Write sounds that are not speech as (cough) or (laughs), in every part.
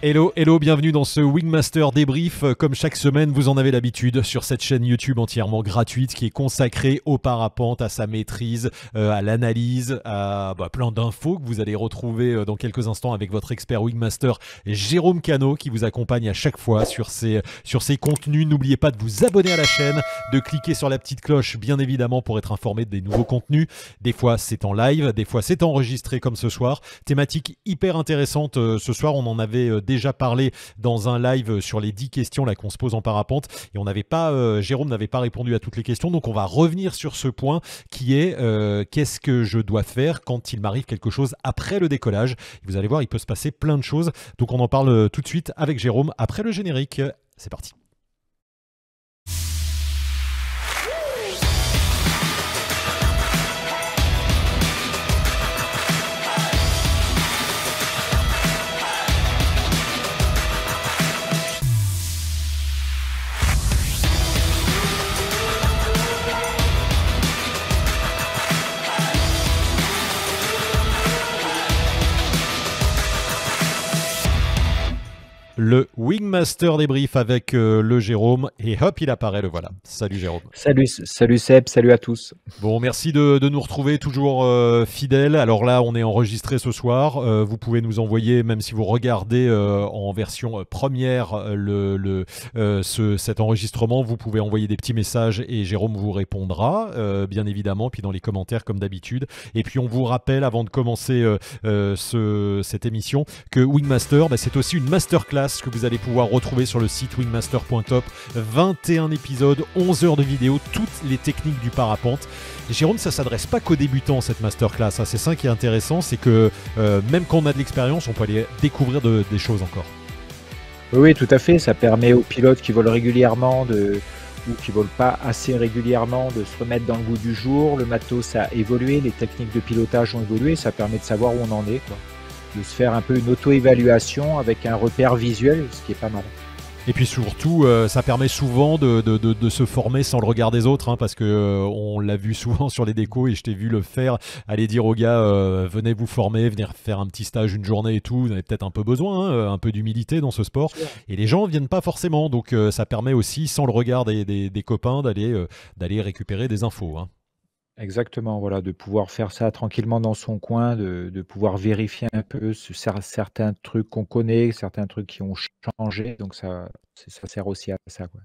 Hello, hello, bienvenue dans ce Wingmaster débrief. Comme chaque semaine, vous en avez l'habitude sur cette chaîne YouTube entièrement gratuite qui est consacrée au parapente, à sa maîtrise, euh, à l'analyse, à bah, plein d'infos que vous allez retrouver euh, dans quelques instants avec votre expert Wingmaster Jérôme Cano qui vous accompagne à chaque fois sur ces, sur contenus. N'oubliez pas de vous abonner à la chaîne, de cliquer sur la petite cloche bien évidemment pour être informé des nouveaux contenus. Des fois c'est en live, des fois c'est enregistré comme ce soir. Thématique hyper intéressante. Euh, ce soir on en avait déjà parlé dans un live sur les 10 questions qu'on se pose en parapente et on n'avait pas euh, Jérôme n'avait pas répondu à toutes les questions donc on va revenir sur ce point qui est euh, qu'est-ce que je dois faire quand il m'arrive quelque chose après le décollage vous allez voir il peut se passer plein de choses donc on en parle tout de suite avec Jérôme après le générique c'est parti le Wingmaster débrief avec euh, le Jérôme. Et hop, il apparaît, le voilà. Salut Jérôme. Salut, salut Seb, salut à tous. Bon, merci de, nous retrouver, toujours fidèle. Euh, fidèles. Alors là, on est enregistré ce soir. Euh, vous pouvez nous envoyer, même si vous regardez en version première le, ce, cet enregistrement, vous pouvez envoyer des petits messages et Jérôme vous répondra, bien évidemment, puis dans les commentaires comme d'habitude. Et puis on vous rappelle, avant de commencer ce, cette émission, que Wingmaster, bah, c'est aussi une masterclass que vous allez pouvoir retrouver sur le site wingmaster.top. 21 épisodes, 11 heures de vidéo, toutes les techniques du parapente. Jérôme, ça s'adresse pas qu'aux débutants cette masterclass. Hein. C'est ça qui est intéressant, c'est que euh, même quand on a de l'expérience, on peut aller découvrir des choses encore. Oui, tout à fait. Ça permet aux pilotes qui volent régulièrement de, ou qui volent pas assez régulièrement de se remettre dans le goût du jour. Le matos a évolué, les techniques de pilotage ont évolué. Ça permet de savoir où on en est de se faire un peu une auto-évaluation avec un repère visuel, ce qui est pas mal. Et puis surtout, euh, ça permet souvent de, se former sans le regard des autres, hein, parce que euh, on l'a vu (laughs) souvent sur les décos et je t'ai vu le faire, aller dire aux gars, euh, venez vous former, venir faire un petit stage une journée et tout, vous avez peut-être un peu besoin, hein, un peu d'humilité dans ce sport. Et les gens ne viennent pas forcément, donc ça permet aussi, sans le regard des, copains, d'aller d'aller récupérer des infos. Hein. Exactement, voilà, de pouvoir faire ça tranquillement dans son coin, de, pouvoir vérifier un peu certains trucs qu'on connaît, certains trucs qui ont changé. Donc ça, ça sert aussi à ça, quoi.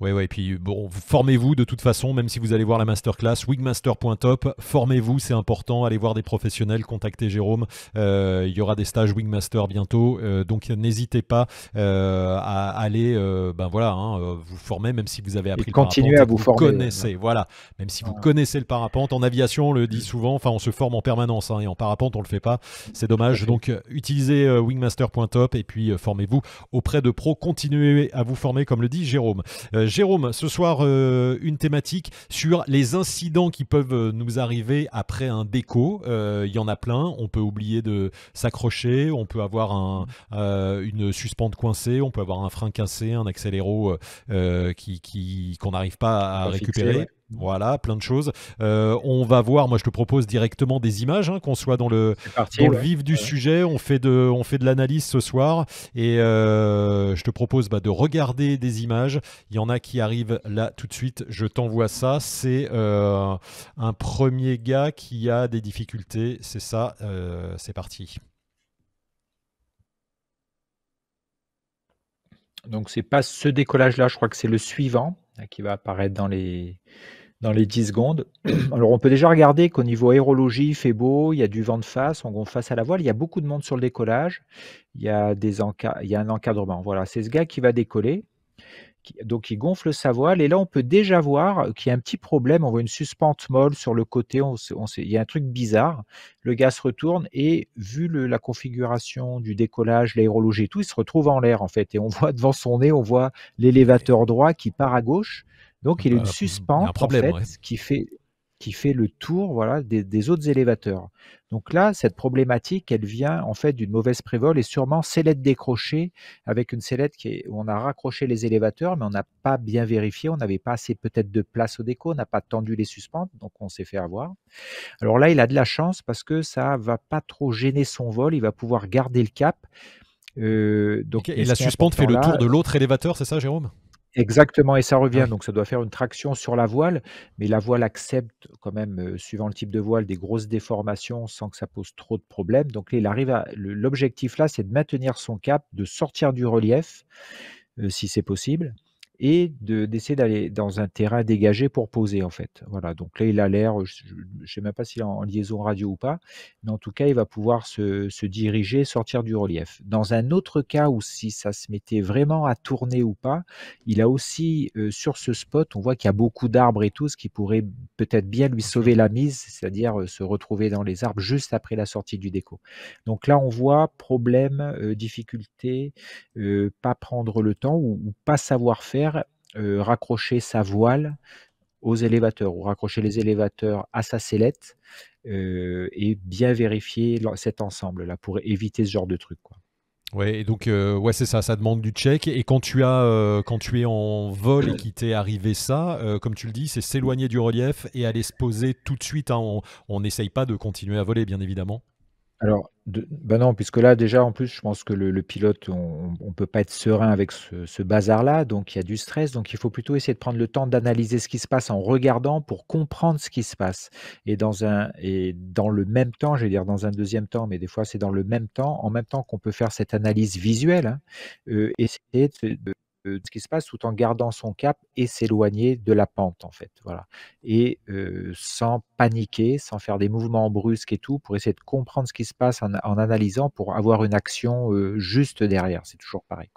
Oui, oui, et puis bon, formez-vous de toute façon, même si vous allez voir la masterclass, wingmaster.top, formez-vous, c'est important, allez voir des professionnels, contactez Jérôme, euh, il y aura des stages Wingmaster bientôt, euh, donc n'hésitez pas euh, à aller, ben voilà, hein, vous former, même si vous avez appris et le continuez à vous, connaissez, voilà, même si vous connaissez le parapente, en aviation on le dit souvent, enfin on se forme en permanence, hein, et en parapente on le fait pas, c'est dommage, donc utilisez wingmaster.top, et puis formez-vous auprès de pros, continuez à vous former comme le dit Jérôme. Jérôme, ce soir, euh, une thématique sur les incidents qui peuvent euh, nous arriver après un déco. Euh, il y en a plein. On peut oublier de s'accrocher, on peut avoir une suspente coincée, on peut avoir un frein cassé, un accéléro qu'on qui, qu'on n'arrive pas à récupérer. Voilà, plein de choses. Euh, on va voir, moi je te propose directement des images, hein, qu'on soit dans le, vif du sujet, on fait de, on fait de l'analyse ce soir, et euh, je te propose bah, de regarder des images. Il y en a qui arrivent là tout de suite, je t'envoie ça. C'est euh, un premier gars qui a des difficultés, c'est ça, c'est parti. Donc c'est pas ce décollage-là, je crois que c'est le suivant. Hein, qui va apparaître dans les, dans les 10 secondes. (clears throat) Alors on peut déjà regarder qu'au niveau aérologie, il fait beau, il y a du vent de face, on gonfle face à la voile, il y a beaucoup de monde sur le décollage, il y a, il y a un encadrement. Voilà, c'est ce gars qui va décoller donc il gonfle sa voile et là on peut déjà voir qu'il y a un petit problème, on voit une suspente molle sur le côté, on, il y a un truc bizarre, le gaz retourne et vu la configuration du décollage, l'aérologie et tout, il se retrouve en l'air en fait et on (laughs) voit devant son nez, on voit l'élévateur droit qui part à gauche, donc il y a ah une bah, suspente en fait, qui fait qui fait le tour voilà, des, autres élévateurs. Donc là, cette problématique, elle vient en fait d'une mauvaise prévole et sûrement sellette décrochée avec une sellette qui où on a raccroché les élévateurs, mais on n'a pas bien vérifié, on n'avait pas assez peut-être de place au déco, on n'a pas tendu les suspentes, donc on s'est fait avoir. Alors là, il a de la chance parce que ça va pas trop gêner son vol, il va pouvoir garder le cap. Euh, donc, et, et la suspente fait le tour de l'autre élévateur, c'est ça, Jérôme Exactement, et ça revient. Ah. Donc, ça doit faire une traction sur la voile, mais la voile accepte quand même, euh, suivant le type de voile, des grosses déformations sans que ça pose trop de problèmes. Donc, il arrive l'objectif là, c'est de maintenir son cap, de sortir du relief, euh, si c'est possible, et d'essayer d'aller dans un terrain dégagé pour poser en fait. Voilà, donc là il a l'air, je ne sais même pas s'il est en liaison radio ou pas, mais en tout cas il va pouvoir se, diriger, sortir du relief. Dans un autre cas où si ça se mettait vraiment à tourner ou pas, il a aussi euh, sur ce spot, on voit qu'il y a beaucoup d'arbres et tout, ce qui pourrait peut-être bien lui sauver la mise, c'est-à-dire euh, se retrouver dans les arbres juste après la sortie du déco. Donc là on voit problème, euh, difficulté, pas prendre le temps ou pas savoir faire euh, raccrocher sa voile aux élévateurs ou raccrocher les élévateurs à sa sellette euh, et bien vérifier cet ensemble là pour éviter ce genre de truc quoi. Ouais, et donc euh, ouais, c'est ça, ça demande du check. Et quand tu as, quand tu es en vol et qu'il t'est arrivé ça, comme tu le dis, c'est s'éloigner du relief et aller se poser tout de suite. Hein. on n'essaye pas de continuer à voler, bien évidemment. Alors, ben non, puisque là, déjà, en plus, je pense que le, pilote, on ne peut pas être serein avec ce, bazar-là, donc il y a du stress, donc il faut plutôt essayer de prendre le temps d'analyser ce qui se passe en regardant pour comprendre ce qui se passe. Et dans, un, et dans le même temps, je vais dire dans un deuxième temps, mais des fois c'est dans le même temps, en même temps qu'on peut faire cette analyse visuelle, hein, euh, essayer de ce qui se passe tout en gardant son cap et s'éloigner de la pente en fait voilà et sans paniquer sans faire des mouvements brusques et tout pour essayer de comprendre ce qui se passe en, analysant pour avoir une action juste derrière c'est toujours pareil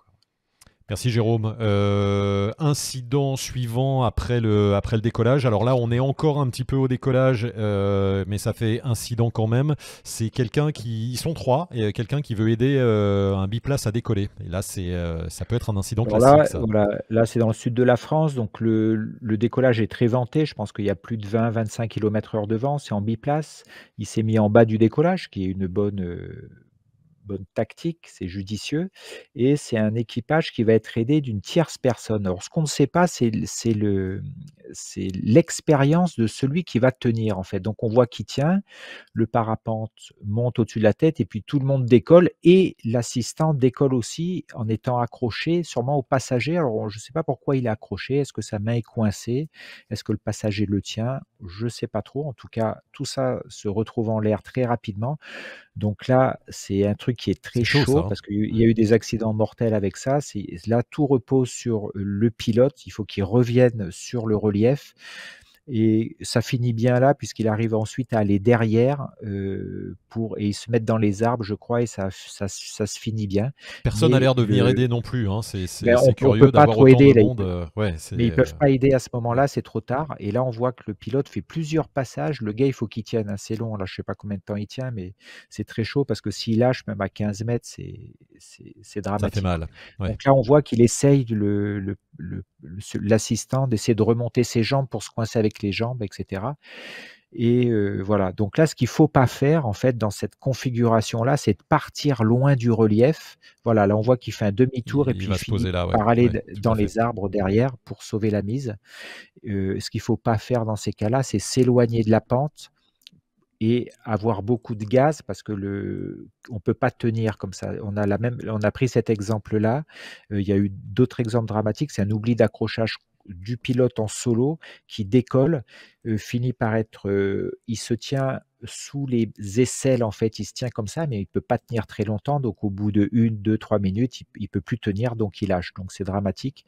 Merci Jérôme. Euh, incident suivant après le, après le décollage. Alors là, on est encore un petit peu au décollage, euh, mais ça fait incident quand même. C'est quelqu'un qui. Ils sont trois, et quelqu'un qui veut aider euh, un biplace à décoller. Et là, c'est, ça peut être un incident Là, c'est dans le sud de la France, donc le, le décollage est très venté. Je pense qu'il y a plus de 20-25 km/h de vent. C'est en biplace. Il s'est mis en bas du décollage, qui est une bonne bonne tactique, c'est judicieux, et c'est un équipage qui va être aidé d'une tierce personne. Alors, ce qu'on ne sait pas, c'est l'expérience de celui qui va tenir, en fait. Donc, on voit qui tient, le parapente monte au-dessus de la tête, et puis tout le monde décolle, et l'assistant décolle aussi en étant accroché, sûrement au passager. Alors, je ne sais pas pourquoi il est accroché, est-ce que sa main est coincée, est-ce que le passager le tient, je ne sais pas trop. En tout cas, tout ça se retrouve en l'air très rapidement. Donc là, c'est un truc qui est très chaud, hein. parce qu'il y a mmh. eu des accidents mortels avec ça. Là, tout repose sur euh, le pilote. Il faut qu'il revienne sur le relief. Et ça finit bien là, puisqu'il arrive ensuite à aller derrière pour, et ils se mettent dans les arbres, je crois, et ça, ça, ça se finit bien. Personne n'a l'air de venir aider non plus. Hein. C'est ben curieux d'avoir autant aider, de monde. Euh, mais ils ne peuvent euh, pas aider à ce moment-là, c'est trop tard. Et là, on voit que le pilote fait plusieurs passages. Le gars, il faut qu'il tienne assez hein, long. Là, je ne sais pas combien de temps il tient, mais c'est très chaud parce que s'il lâche même à 15 mètres, c'est dramatique. Ça fait mal. Donc là, on voit qu'il essaye l'assistant le, le, d'essayer de remonter ses jambes pour se coincer avec les jambes, etc. Et euh, voilà. Donc là, ce qu'il faut pas faire en fait dans cette configuration-là, c'est de partir loin du relief. Voilà. Là, on voit qu'il fait un demi-tour et puis va se poser par aller dans les arbres derrière pour sauver la mise. Euh, ce qu'il faut pas faire dans ces cas-là, c'est s'éloigner de la pente et avoir beaucoup de gaz parce que le on peut pas tenir comme ça. On a la même, on a pris cet exemple-là. Euh, il y a eu d'autres exemples dramatiques. C'est un oubli d'accrochage du pilote en solo qui décolle, finit par être, il se tient sous les aisselles, en fait, il se tient comme ça, mais il peut pas tenir très longtemps. Donc, au bout de une, deux, trois minutes, il peut plus tenir, donc il lâche. Donc, c'est dramatique.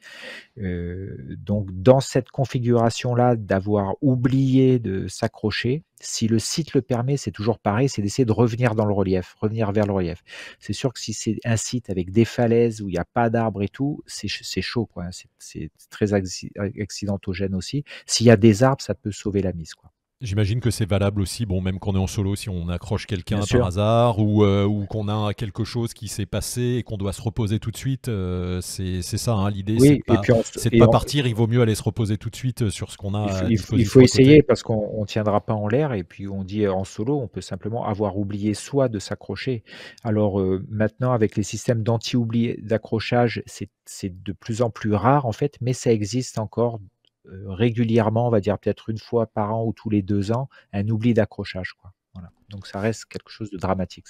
Euh, donc, dans cette configuration-là, d'avoir oublié de s'accrocher, si le site le permet, c'est toujours pareil, c'est d'essayer de revenir dans le relief, revenir vers le relief. C'est sûr que si c'est un site avec des falaises où il n'y a pas d'arbres et tout, c'est chaud, quoi. Hein. C'est très accidentogène aussi. S'il y a des arbres, ça peut sauver la mise, quoi. J'imagine que c'est valable aussi, bon, même quand on est en solo, si on accroche quelqu'un par hasard ou, euh, ou qu'on a quelque chose qui s'est passé et qu'on doit se reposer tout de suite, euh, c'est ça hein, l'idée. c'est de ne pas, partir, il vaut mieux aller se reposer tout de suite euh, sur ce qu'on a. Il faut, essayer parce qu'on ne tiendra pas en l'air et puis on dit en solo, on peut simplement avoir oublié soit de s'accrocher. Alors maintenant, avec les systèmes d'anti-oubli d'accrochage, c'est de plus en plus rare en fait, mais ça existe encore régulièrement, on va dire peut-être une fois par an ou tous les deux ans, un oubli d'accrochage. Donc ça reste quelque chose de dramatique,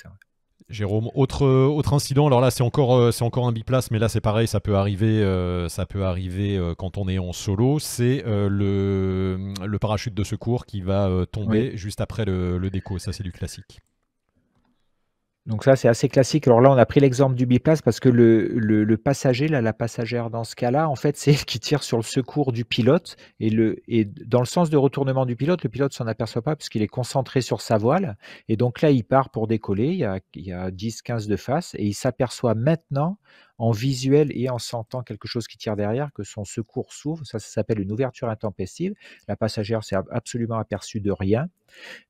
Jérôme, autre, autre incident, alors là c'est encore, c'est encore un biplace, mais là c'est pareil, ça peut arriver, ça peut arriver quand on est en solo, c'est le, parachute de secours qui va tomber juste après le, le déco, ça c'est du classique. Donc ça, c'est assez classique. Alors là, on a pris l'exemple du biplace parce que le, le, passager, là, la passagère dans ce cas-là, en fait, (laughs) c'est elle qui tire sur le secours du pilote. Et, le, et dans le sens de retournement du pilote, le pilote s'en aperçoit pas puisqu'il est concentré sur sa voile. Et donc là, il part pour décoller. Il y a, il y a 10, 15 de face. Et il s'aperçoit maintenant, en visuel et en sentant quelque chose qui tire derrière, que son secours s'ouvre. Ça, s'appelle une ouverture intempestive. La passagère s'est absolument aperçue de rien.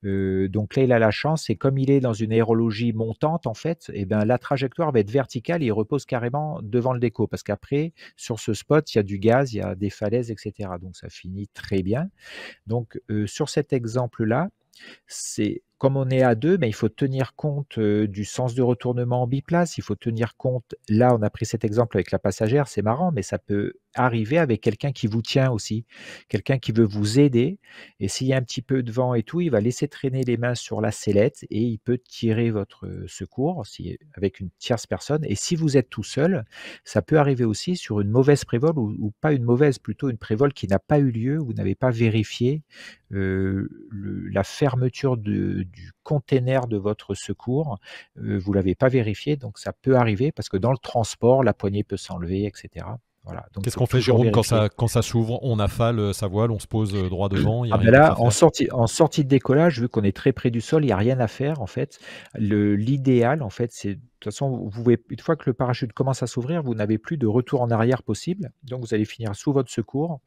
donc là, il a la chance. Et comme il est dans une aérologie montante, en fait, eh ben, la trajectoire va être verticale il repose carrément devant le déco. Parce qu'après, sur ce spot, il y a du gaz, il y a des falaises, etc. Donc ça finit très bien. Donc sur cet exemple-là, c'est comme on est à deux, mais ben, il faut tenir compte euh, du sens de retournement en biplace, il faut tenir compte, là on a pris cet exemple avec la passagère, c'est marrant, mais ça peut arriver avec quelqu'un qui vous tient aussi, quelqu'un qui veut vous aider. Et s'il y a un petit peu de vent et tout, il va laisser traîner les mains sur la sellette et il peut tirer votre secours avec une tierce personne. Et si vous êtes tout seul, ça peut arriver aussi sur une mauvaise prévole ou, pas une mauvaise, plutôt une prévole qui n'a pas eu lieu, vous n'avez pas vérifié euh, la fermeture du container de votre secours, vous euh, vous l'avez pas vérifié, donc ça peut arriver parce que dans le transport, la poignée peut s'enlever, etc. Qu'est-ce qu'on fait, Jérôme, quand ça, s'ouvre On affale sa euh, voile, on se pose euh, droit devant. Ah, ben là, en sortie, de décollage, vu qu'on est très près du sol, il n'y a rien à faire en fait. L'idéal, en fait, c'est de toute façon, vous une fois que le parachute commence à s'ouvrir, vous n'avez plus de retour en arrière possible. Donc vous allez finir sous votre secours.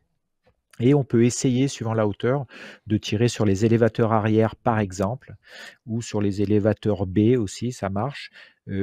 Et on peut essayer, suivant la hauteur, de tirer sur les élévateurs arrière, par exemple, ou sur les élévateurs B aussi, ça marche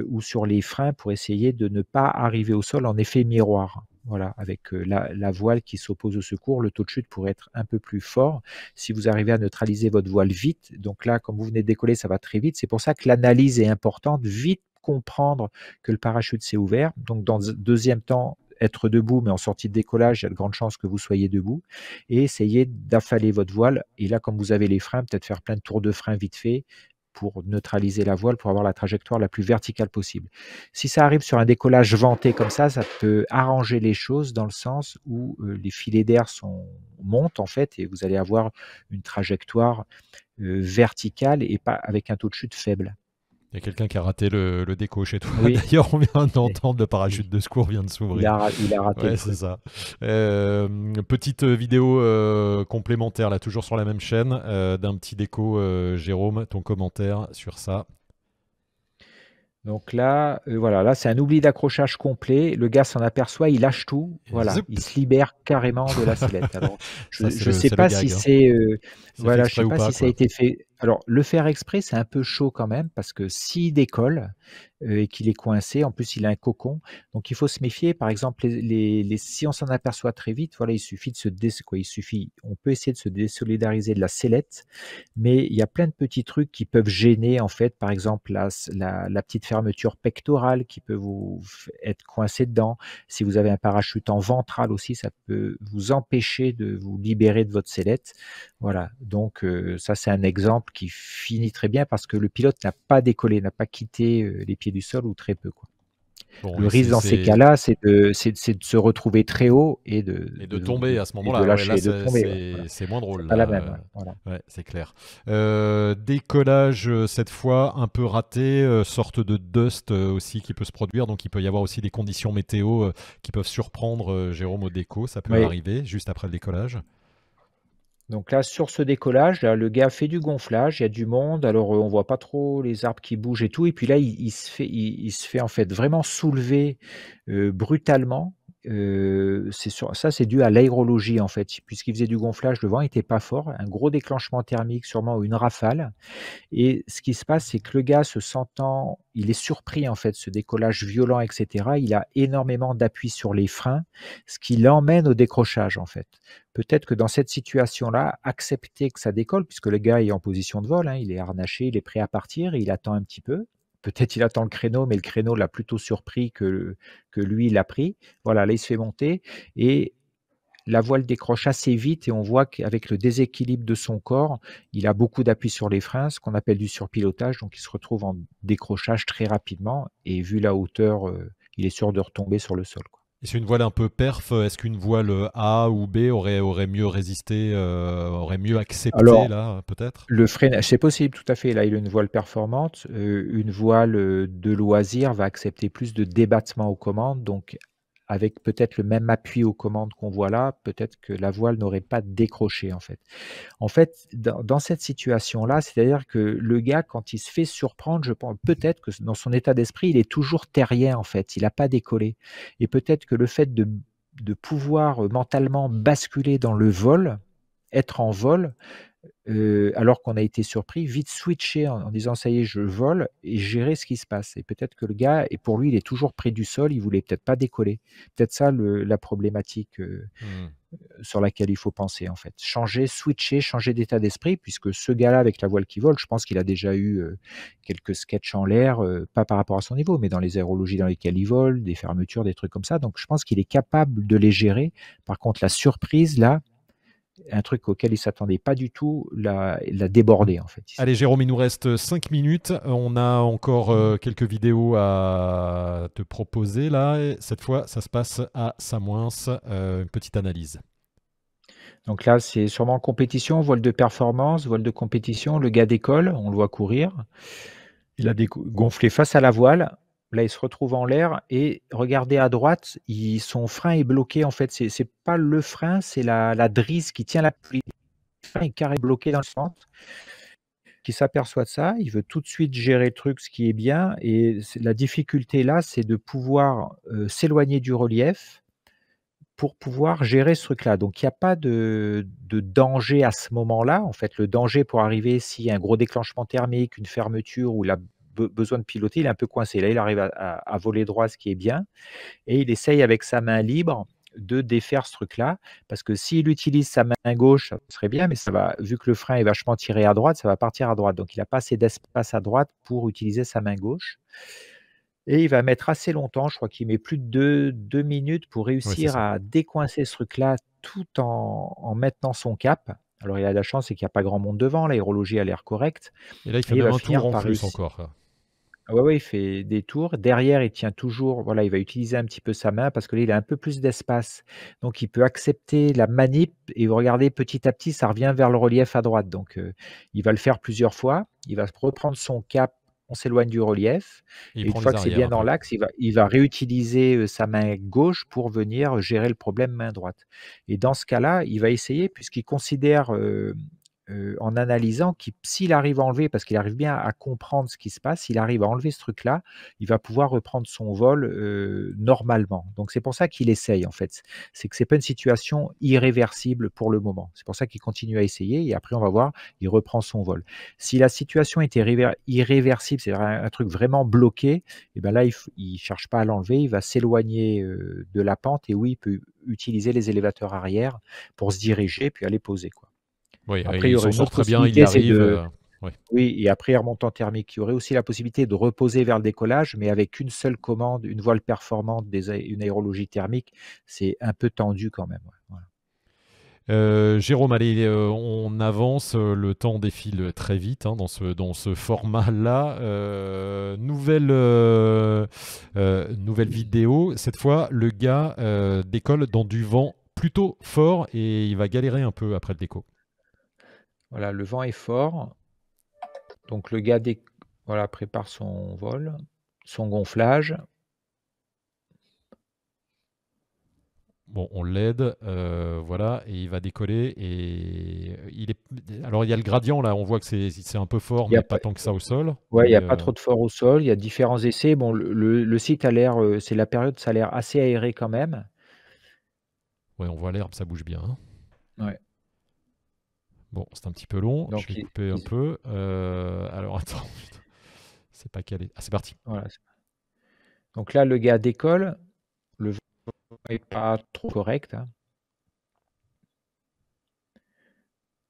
ou sur les freins pour essayer de ne pas arriver au sol en effet miroir. Voilà, avec la, voile qui s'oppose au secours, le taux de chute pourrait être un peu plus fort si vous arrivez à neutraliser votre voile vite. Donc là, comme vous venez de décoller, ça va très vite. C'est pour ça que l'analyse est importante, vite comprendre que le parachute s'est ouvert. Donc dans deuxième temps, être debout, mais en sortie de décollage, il y a de grandes chances que vous soyez debout. Et essayez d'affaler votre voile. Et là, comme vous avez les freins, peut-être faire plein de tours de frein vite fait, pour neutraliser la voile, pour avoir la trajectoire la plus verticale possible. Si ça arrive sur un décollage venté comme ça, ça peut arranger les choses dans le sens où euh, les filets d'air sont, montent en fait et vous allez avoir une trajectoire euh, verticale et pas avec un taux de chute faible. Il y a quelqu'un qui a raté le, déco chez toi. (laughs) D'ailleurs, on vient d'entendre le parachute de secours vient de s'ouvrir. Il a, raté. c'est ça. Euh, petite vidéo euh, complémentaire, là, toujours sur la même chaîne, euh, d'un petit déco. Jérôme, ton commentaire sur ça. Donc là, voilà, là c'est un oubli d'accrochage complet. Le gars s'en aperçoit, il lâche tout. Voilà, il se libère carrément de la sellette. (laughs) je ne sais pas si hein. c'est, voilà, je ne sais pas, si ça a été fait. Alors, le faire exprès, c'est un peu chaud quand même, parce que s'il décolle euh, et qu'il est coincé, en plus, il a un cocon. Donc, il faut se méfier. Par exemple, les, si on s'en aperçoit très vite, voilà, il suffit de se quoi, il suffit, on peut essayer de se désolidariser de la sellette, mais il y a plein de petits trucs qui peuvent gêner, en fait, par exemple, la, la, petite fermeture pectorale qui peut vous être coincé dedans. Si vous avez un parachute en ventral aussi, ça peut vous empêcher de vous libérer de votre sellette. Voilà. Donc, euh, ça, c'est un exemple qui finit très bien parce que le pilote n'a pas décollé, n'a pas quitté euh, les pieds du sol ou très peu. Quoi. le risque dans ces cas-là, c'est de, se retrouver très haut et de, tomber à ce moment-là. tomber. c'est moins drôle. la même. c'est clair. Euh, décollage euh, cette fois un peu raté, sorte de dust aussi qui peut se produire. Donc il peut y avoir aussi des conditions météo qui peuvent surprendre Jérôme au déco. Ça peut arriver juste après le décollage. Donc là, sur ce décollage, là, le gars fait du gonflage, il y a du monde, alors euh, on voit pas trop les arbres qui bougent et tout. Et puis là, il, se, fait, il, se fait en fait vraiment soulever euh, brutalement c'est ça, c'est dû à l'aérologie, en fait, puisqu'il faisait du gonflage, le vent n'était pas fort, un gros déclenchement thermique, sûrement une rafale. Et ce qui se passe, c'est que le gars se sentant, il est surpris, en fait, ce décollage violent, etc. Il a énormément d'appui sur les freins, ce qui l'emmène au décrochage, en fait. Peut-être que dans cette situation-là, accepter que ça décolle, puisque le gars est en position de vol, hein, il est harnaché, il est prêt à partir, il attend un petit peu peut-être il attend le créneau, mais le créneau l'a plutôt surpris que, que lui l'a pris. Voilà, là, il se fait monter et la voile décroche assez vite et on voit qu'avec le déséquilibre de son corps, il a beaucoup d'appui sur les freins, ce qu'on appelle du surpilotage, donc il se retrouve en décrochage très rapidement et vu la hauteur, euh, il est sûr de retomber sur le sol. Et une voile un peu perf, est-ce qu'une voile euh, A ou B aurait, aurait mieux résisté, euh, aurait mieux accepté là, peut-être Le freinage, c'est possible, tout à fait. Là, il a une voile performante. Euh, une voile euh, de loisir va accepter plus de débattement aux commandes, donc avec peut-être le même appui aux commandes qu'on voit là, peut-être que la voile n'aurait pas décroché en fait. En fait, dans, cette situation-là, c'est-à-dire que le gars, quand il se fait surprendre, je pense peut-être que dans son état d'esprit, il est toujours terrien en fait, il n'a pas décollé. Et peut-être que le fait de pouvoir euh, mentalement basculer dans le vol, être en vol, alors qu'on a été surpris, vite switcher en, disant ça y est, je vole et gérer ce qui se passe. Et peut-être que le gars, et pour lui, il est toujours près du sol, il voulait peut-être pas décoller. Peut-être ça la problématique mmh. sur laquelle il faut penser en fait. Changer, switcher, changer d'état d'esprit, puisque ce gars-là avec la voile qui vole, je pense qu'il a déjà eu quelques sketchs en l'air, pas par rapport à son niveau, mais dans les aérologies dans lesquelles il vole, des fermetures, des trucs comme ça. Donc je pense qu'il est capable de les gérer. Par contre, la surprise là un truc auquel il ne s'attendait pas du tout, l'a, l'a débordé en fait. Allez Jérôme, il nous reste 5 minutes. On a encore euh, quelques vidéos à te proposer là. Et cette fois, ça se passe à Samoins. Euh, une petite analyse. Donc là, c'est sûrement compétition, voile de performance, voile de compétition. Le gars d'école, on le voit courir. Il a gonflé face à la voile. Là, il se retrouve en l'air et regardez à droite, son frein est bloqué. En fait, c'est n'est pas le frein, c'est la, la drise qui tient la pluie. Le frein est carré bloqué dans le centre. Qui s'aperçoit de ça, il veut tout de suite gérer le truc, ce qui est bien. Et la difficulté là, c'est de pouvoir euh, s'éloigner du relief pour pouvoir gérer ce truc-là. Donc, il n'y a pas de, de, danger à ce moment-là. En fait, le danger pour arriver, s'il y a un gros déclenchement thermique, une fermeture ou la, besoin de piloter, il est un peu coincé. Là, il arrive à, voler droit, ce qui est bien, et il essaye avec sa main libre de défaire ce truc-là, parce que s'il utilise sa main gauche, ce serait bien, mais ça va, vu que le frein est vachement tiré à droite, ça va partir à droite. Donc il n'a pas assez d'espace à droite pour utiliser sa main gauche. Et il va mettre assez longtemps, je crois qu'il met plus de deux, minutes pour réussir à décoincer ce truc-là tout en, maintenant son cap. Alors il a la chance, c'est qu'il n'y a pas grand monde devant, l'aérologie a l'air correcte. Et là, il fait un tour en plus encore. Ah oui, il fait des tours. Derrière, il tient toujours, voilà, il va utiliser un petit peu sa main parce que là, il a un peu plus d'espace. Donc, il peut accepter la manip et vous regardez petit à petit, ça revient vers le relief à droite. Donc, euh, il va le faire plusieurs fois. Il va reprendre son cap. On s'éloigne du relief. et une fois que c'est bien dans l'axe, il va, il va réutiliser euh, sa main gauche pour venir gérer le problème main droite. Et dans ce cas-là, il va essayer, puisqu'il considère euh, en analysant qu'il s'il arrive à enlever, parce qu'il arrive bien à comprendre ce qui se passe, s'il arrive à enlever ce truc-là, il va pouvoir reprendre son vol normalement. Donc c'est pour ça qu'il essaye en fait. C'est que c'est pas une situation irréversible pour le moment. C'est pour ça qu'il continue à essayer et après on va voir, il reprend son vol. Si la situation était irréversible, c'est-à-dire un, truc vraiment bloqué, et eh ben là il, ne cherche pas à l'enlever, il va s'éloigner de la pente et oui, il peut utiliser les élévateurs arrière pour se diriger puis aller poser quoi. Oui, après, il y aurait bien, il euh, oui. et après, remontant thermique, il y aurait aussi la possibilité de reposer vers le décollage, mais avec une seule commande, une voile performante, une aérologie thermique, c'est un peu tendu quand même. Euh, Jérôme, allez, euh, on avance, le temps défile très vite hein, dans ce, dans ce format-là. nouvelle, nouvelle vidéo, cette fois le gars décolle dans du vent plutôt fort et il va galérer un peu après le déco. Voilà, le vent est fort. Donc le gars voilà, prépare son vol, son gonflage. Bon, on l'aide, euh, voilà, et il va décoller. Et il est... Alors, il y a le gradient, là, on voit que c'est un peu fort, mais pas, pas, tant que ça au sol. Ouais, il n'y a pas euh, trop de fort au sol, il y a différents essais. Bon, le, site a l'air, euh, c'est la période, ça a l'air assez aéré quand même. Ouais, on voit l'herbe, ça bouge bien. Hein. Ouais. Bon, c'est un petit peu long, je vais couper un peu. Euh, alors (laughs) attends, c'est pas calé. Ah, c'est parti. Donc là, le gars décolle, le jeu n'est pas trop correct.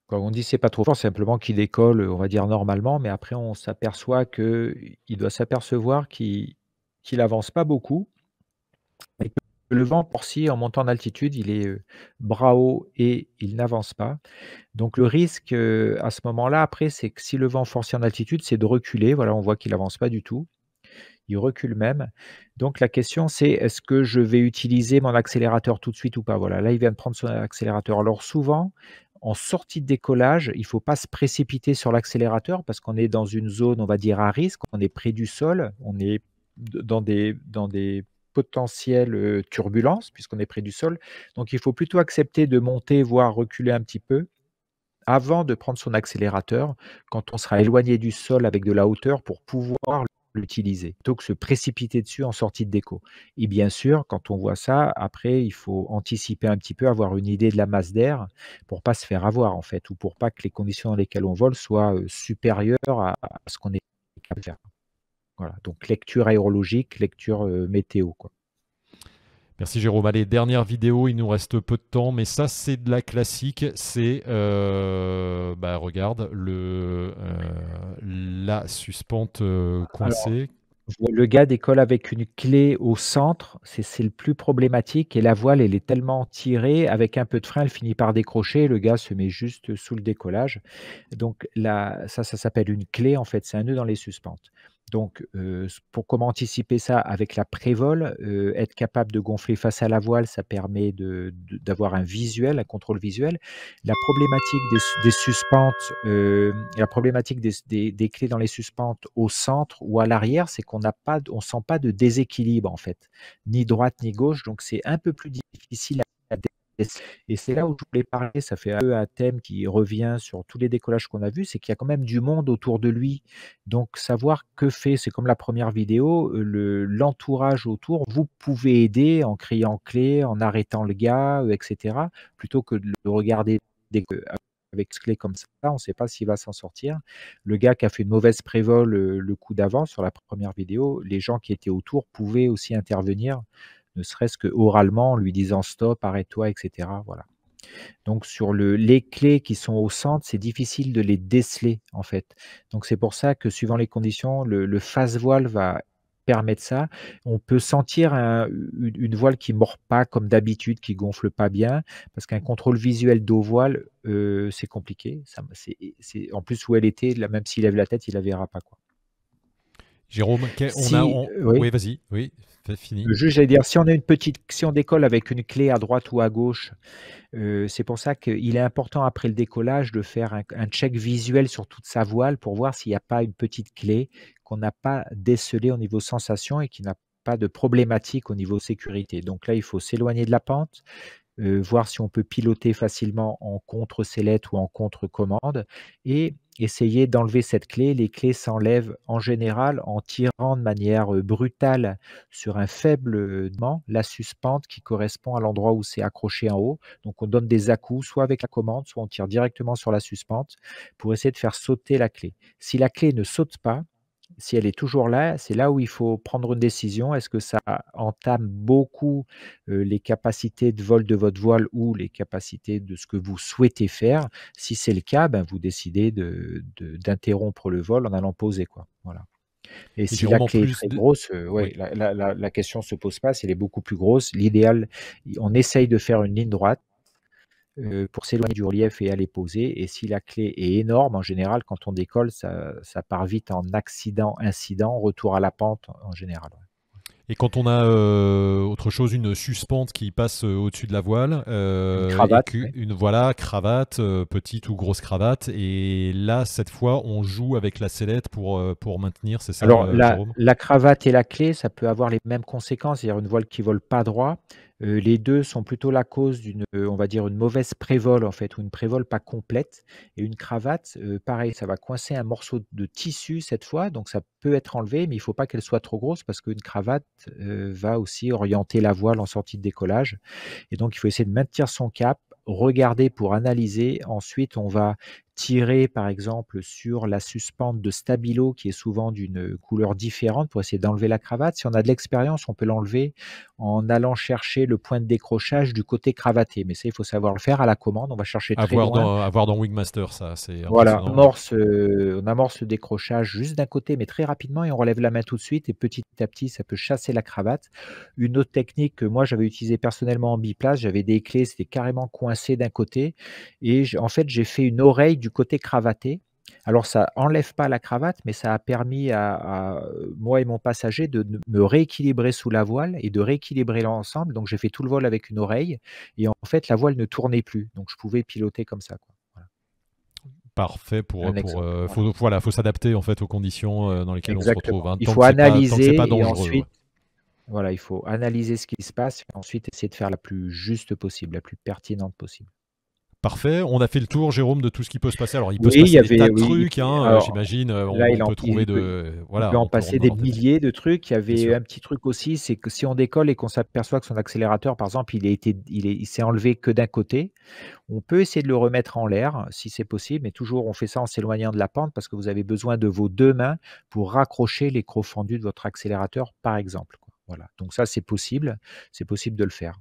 Quand hein. on dit c'est pas trop fort, simplement qu'il décolle, on va dire normalement, mais après on s'aperçoit qu'il doit s'apercevoir qu'il n'avance pas beaucoup le vent forcé en montant en altitude, il est bras haut et il n'avance pas. Donc le risque à ce moment-là, après, c'est que si le vent forcé en altitude, c'est de reculer. Voilà, on voit qu'il n'avance pas du tout. Il recule même. Donc la question, c'est est-ce que je vais utiliser mon accélérateur tout de suite ou pas Voilà, là, il vient de prendre son accélérateur. Alors souvent, en sortie de décollage, il ne faut pas se précipiter sur l'accélérateur parce qu'on est dans une zone, on va dire, à risque. On est près du sol, on est dans des, dans des potentielle turbulence, puisqu'on est près du sol. Donc il faut plutôt accepter de monter, voire reculer un petit peu, avant de prendre son accélérateur, quand on sera éloigné du sol avec de la hauteur pour pouvoir l'utiliser, plutôt que se précipiter dessus en sortie de déco. Et bien sûr, quand on voit ça, après, il faut anticiper un petit peu, avoir une idée de la masse d'air pour pas se faire avoir, en fait, ou pour pas que les conditions dans lesquelles on vole soient supérieures à, ce qu'on est capable de faire donc lecture aérologique, lecture euh, météo. Merci Jérôme. Allez, dernière vidéo, il nous reste peu de temps, mais ça c'est de la classique. C'est, euh, bah, regarde, le, euh, la suspente coincée. le gars décolle avec une clé au centre, c'est le plus problématique, et la voile, elle est tellement tirée, avec un peu de frein, elle finit par décrocher, le gars se met juste sous le décollage. Donc ça, ça s'appelle une clé, en fait, c'est un nœud dans les suspentes. Donc, pour comment anticiper ça avec la prévol, être capable de gonfler face à la voile, ça permet d'avoir un visuel, un contrôle visuel. La problématique des, des suspentes, la problématique des, des, des, clés dans les suspentes au centre ou à l'arrière, c'est qu'on n'a pas, on sent pas de déséquilibre en fait, ni droite ni gauche. Donc, c'est un peu plus difficile à... Et c'est là où je voulais parler, ça fait un peu un thème qui revient sur tous les décollages qu'on a vus, c'est qu'il y a quand même du monde autour de lui. Donc savoir que fait, c'est comme la première vidéo, l'entourage autour, vous pouvez aider en criant clé, en arrêtant le gars, etc., plutôt que de regarder euh, avec ce clé comme ça, on ne sait pas s'il va s'en sortir. Le gars qui a fait une mauvaise prévole le coup d'avant sur la première vidéo, les gens qui étaient autour pouvaient aussi intervenir ne serait-ce que oralement, en lui disant stop, arrête-toi, etc. Voilà. Donc sur le, les clés qui sont au centre, c'est difficile de les déceler en fait. Donc c'est pour ça que suivant les conditions, le, face voile va permettre ça. On peut sentir une, voile qui mord pas comme d'habitude, qui gonfle pas bien, parce qu'un contrôle visuel d'eau voile, euh, c'est compliqué. Ça, c'est en plus où elle était, même s'il lève la tête, il la verra pas quoi. Jérôme, on a. Euh, oui, vas-y, oui, fini. Juste, dire, si on a une petite, décolle avec une clé à droite ou à gauche, euh, c'est pour ça qu'il est important après le décollage de faire un, check visuel sur toute sa voile pour voir s'il n'y a pas une petite clé qu'on n'a pas décelée au niveau sensation et qui n'a pas de problématique au niveau sécurité. Donc là, il faut s'éloigner de la pente, euh, voir si on peut piloter facilement en contre-sellette ou en contre-commande et essayez d'enlever cette clé. Les clés s'enlèvent en général en tirant de manière brutale sur un faible la suspente qui correspond à l'endroit où c'est accroché en haut. Donc on donne des à -coups, soit avec la commande, soit on tire directement sur la suspente pour essayer de faire sauter la clé. Si la clé ne saute pas, si elle est toujours là, c'est là où il faut prendre une décision. Est-ce que ça entame beaucoup les capacités de vol de votre voile ou les capacités de ce que vous souhaitez faire Si c'est le cas, ben, vous décidez d'interrompre de, d'interrompre le vol en allant poser. Quoi. Voilà. Et, si la est grosse, la, la, question se pose pas. Si elle est beaucoup plus grosse, l'idéal, on essaye de faire une ligne droite euh, pour s'éloigner du relief et aller poser. Et si la clé est énorme, en général, quand on décolle, ça, ça part vite en accident, incident, retour à la pente en général. Et quand on a euh, autre chose, une suspente qui passe euh, au-dessus de la voile, une cravate, voilà cravate, petite ou grosse cravate, et là cette fois on joue avec la sellette pour pour maintenir, c'est ça. Alors la, cravate et la clé, ça peut avoir les mêmes conséquences, c'est-à-dire une voile qui vole pas droit les deux sont plutôt la cause d'une, on va dire, une mauvaise prévole en fait, ou une prévole pas complète. Et une cravate, pareil, ça va coincer un morceau de tissu cette fois, donc ça peut être enlevé, mais il ne faut pas qu'elle soit trop grosse parce qu'une cravate va aussi orienter la voile en sortie de décollage. Et donc il faut essayer de maintenir son cap, regarder pour analyser. Ensuite, on va tirer par exemple sur la suspente de stabilo qui est souvent d'une euh, couleur différente pour essayer d'enlever la cravate. Si on a de l'expérience, on peut l'enlever en allant chercher le point de décrochage du côté cravaté. Mais ça, il faut savoir le faire à la commande. On va chercher très avoir Dans, avoir dans Wingmaster, ça, c'est voilà. On amorce, euh, on amorce le décrochage juste d'un côté, mais très rapidement, et on relève la main tout de suite. Et petit à petit, ça peut chasser la cravate. Une autre technique que moi j'avais utilisée personnellement en biplace, j'avais des clés, c'était carrément coincé d'un côté, et en fait, j'ai fait une oreille côté cravaté. Alors ça enlève pas la cravate, mais ça a permis à, euh, moi et mon passager de, me rééquilibrer sous la voile et de rééquilibrer l'ensemble. Donc j'ai fait tout le vol avec une oreille et en fait la voile ne tournait plus, donc je pouvais piloter comme ça. Quoi. Parfait pour, pour euh, voilà, faut s'adapter en fait aux conditions euh, dans lesquelles on se retrouve. il faut analyser Voilà, il faut analyser ce qui se passe ensuite essayer de faire la plus juste possible, la plus pertinente possible. Parfait. On a fait le tour, Jérôme, de tout ce qui peut se passer. Alors, il peut se passer des tas de trucs, j'imagine. On peut trouver de. peut en passer des milliers de trucs. Il y avait un petit truc aussi, c'est que si on décolle et qu'on s'aperçoit que son accélérateur, par exemple, il, il, il s'est enlevé que d'un côté, on peut essayer de le remettre en l'air, si c'est possible, mais toujours on fait ça en s'éloignant de la pente parce que vous avez besoin de vos deux mains pour raccrocher les crocs de votre accélérateur, par exemple. Voilà. Donc ça, c'est possible. C'est possible de le faire.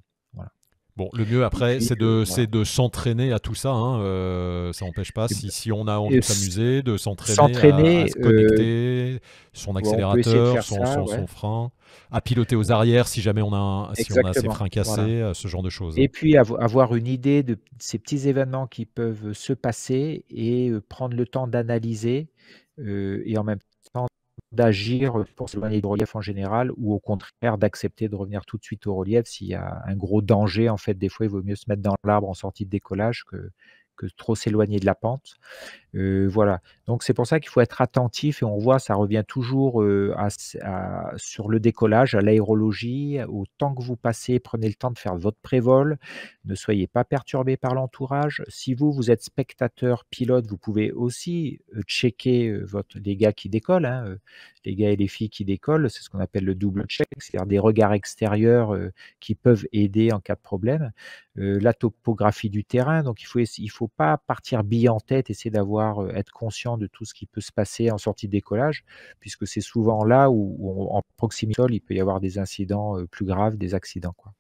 Bon, le mieux après, c'est de, euh, de s'entraîner à tout ça. Hein, euh, ça n'empêche pas, si, si, on a envie de s'amuser, de s'entraîner à, se connecter, euh, son accélérateur, son, son, son, frein, à piloter aux arrières si jamais on a, si on a ses freins cassés, ce genre de choses. Hein. Et puis avoir une idée de ces petits événements qui peuvent se passer et prendre le temps d'analyser et en même temps d'agir pour s'éloigner du relief en général ou au contraire d'accepter de revenir tout de suite au relief s'il y a un gros danger en fait des fois il vaut mieux se mettre dans l'arbre en sortie de décollage que, que trop s'éloigner de la pente. voilà. Donc c'est pour ça qu'il faut être attentif et on voit, ça revient toujours sur le décollage, à l'aérologie, au temps que vous passez, prenez le temps de faire votre prévol, ne soyez pas perturbé par l'entourage. Si vous, vous êtes spectateur, pilote, vous pouvez aussi checker votre, les gars qui décollent, hein, les gars et les filles qui décollent, c'est ce qu'on appelle le double check, c'est-à-dire des regards extérieurs qui peuvent aider en cas de problème. la topographie du terrain, donc il faut faut pas partir bille en tête, essayer d'avoir, être conscient de tout ce qui peut se passer en sortie de décollage, puisque c'est souvent là où, en proximité, il peut y avoir des incidents plus graves, des accidents. Quoi.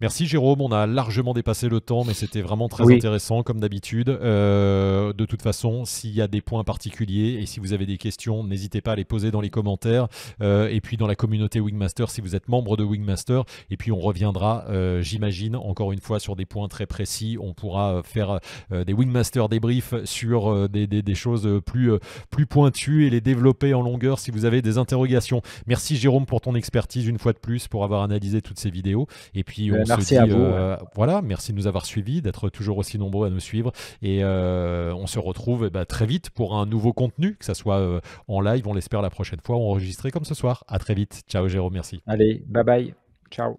Merci Jérôme, on a largement dépassé le temps, mais c'était vraiment très intéressant comme d'habitude. Euh, de toute façon, s'il y a des points particuliers et si vous avez des questions, n'hésitez pas à les poser dans les commentaires euh, et puis dans la communauté Wingmaster si vous êtes membre de Wingmaster. Et puis on reviendra, euh, j'imagine, encore une fois sur des points très précis. On pourra faire des Wingmaster débriefs sur des, des, choses plus, plus pointues et les développer en longueur si vous avez des interrogations. Merci Jérôme pour ton expertise une fois de plus, pour avoir analysé toutes ces vidéos. Et puis merci à vous. Euh, voilà, merci de nous avoir suivis, d'être toujours aussi nombreux à nous suivre. Et euh, on se retrouve eh ben, très vite pour un nouveau contenu, que ce soit euh, en live, on l'espère la prochaine fois, enregistré comme ce soir. À très vite. Ciao Jérôme, merci. Allez, bye bye. Ciao.